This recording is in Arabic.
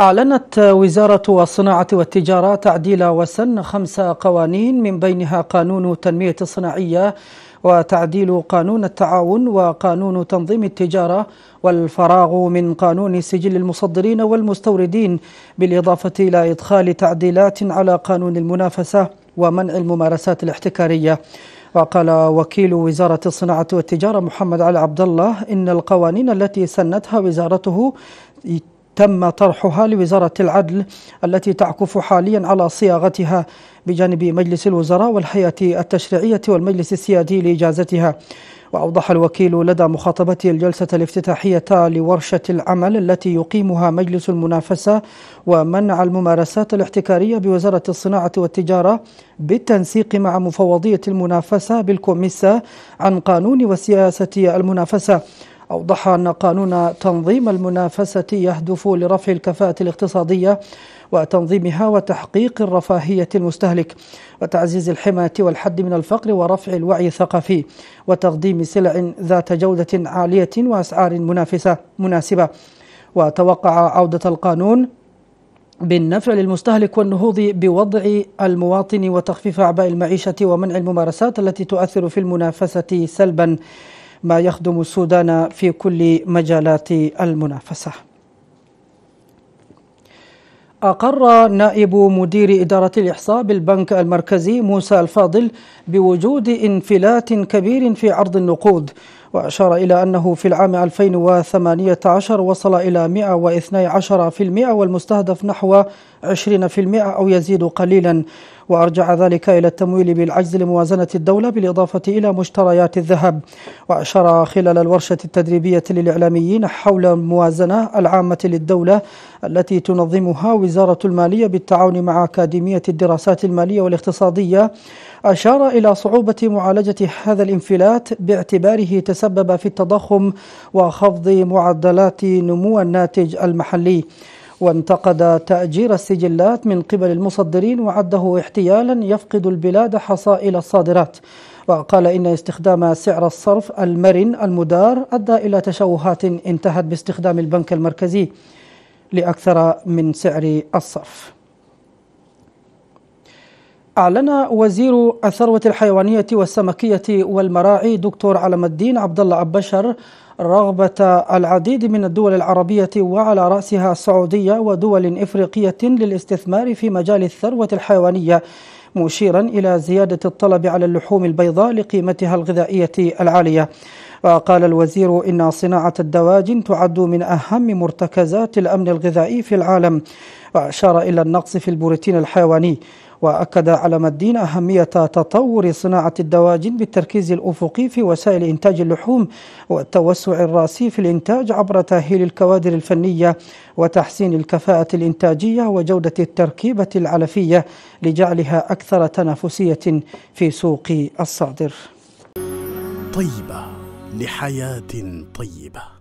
أعلنت وزارة الصناعة والتجارة تعديل وسن خمس قوانين من بينها قانون التنمية الصناعية وتعديل قانون التعاون وقانون تنظيم التجارة والفراغ من قانون سجل المصدرين والمستوردين بالإضافة إلى إدخال تعديلات على قانون المنافسة ومنع الممارسات الاحتكارية وقال وكيل وزارة الصناعة والتجارة محمد علي عبد الله إن القوانين التي سنتها وزارته تم طرحها لوزارة العدل التي تعكف حاليا على صياغتها بجانب مجلس الوزراء والهيئة التشريعية والمجلس السيادي لإجازتها وأوضح الوكيل لدى مخاطبته الجلسة الافتتاحية لورشة العمل التي يقيمها مجلس المنافسة ومنع الممارسات الاحتكارية بوزارة الصناعة والتجارة بالتنسيق مع مفوضية المنافسة بالكوميسا عن قانون وسياسة المنافسة أوضح أن قانون تنظيم المنافسة يهدف لرفع الكفاءة الاقتصادية وتنظيمها وتحقيق الرفاهية المستهلك وتعزيز الحماية والحد من الفقر ورفع الوعي الثقافي وتقديم سلع ذات جودة عالية وأسعار منافسة مناسبة وتوقع عودة القانون بالنفع للمستهلك والنهوض بوضع المواطن وتخفيف أعباء المعيشة ومنع الممارسات التي تؤثر في المنافسة سلبا ما يخدم السودان في كل مجالات المنافسه أقر نائب مدير إدارة الإحصاء بالبنك المركزي موسى الفاضل بوجود انفلات كبير في عرض النقود وأشار إلى أنه في العام 2018 وصل إلى 112% والمستهدف نحو 20% أو يزيد قليلاً وأرجع ذلك إلى التمويل بالعجز لموازنة الدولة بالإضافة إلى مشتريات الذهب وأشار خلال الورشة التدريبية للإعلاميين حول الموازنة العامة للدولة التي تنظمها وزارة المالية بالتعاون مع أكاديمية الدراسات المالية والاقتصادية أشار إلى صعوبة معالجة هذا الانفلات باعتباره تسبب في التضخم وخفض معدلات نمو الناتج المحلي وانتقد تأجير السجلات من قبل المصدرين وعده احتيالا يفقد البلاد حصائل الصادرات وقال إن استخدام سعر الصرف المرن المدار أدى إلى تشوهات انتهت باستخدام البنك المركزي لأكثر من سعر الصرف أعلن وزير الثروة الحيوانية والسمكية والمراعي دكتور علم الدين عبد الله أبشر رغبة العديد من الدول العربية وعلى رأسها السعودية ودول إفريقية للاستثمار في مجال الثروة الحيوانية مشيرا إلى زيادة الطلب على اللحوم البيضاء لقيمتها الغذائية العالية وقال الوزير إن صناعة الدواجن تعد من أهم مرتكزات الأمن الغذائي في العالم وأشار إلى النقص في البروتين الحيواني وأكد علم الدين أهمية تطور صناعة الدواجن بالتركيز الأفقي في وسائل إنتاج اللحوم والتوسع الراسي في الإنتاج عبر تأهيل الكوادر الفنية وتحسين الكفاءة الإنتاجية وجودة التركيبة العلفية لجعلها أكثر تنافسية في سوق الصادر طيبه لحياه طيبه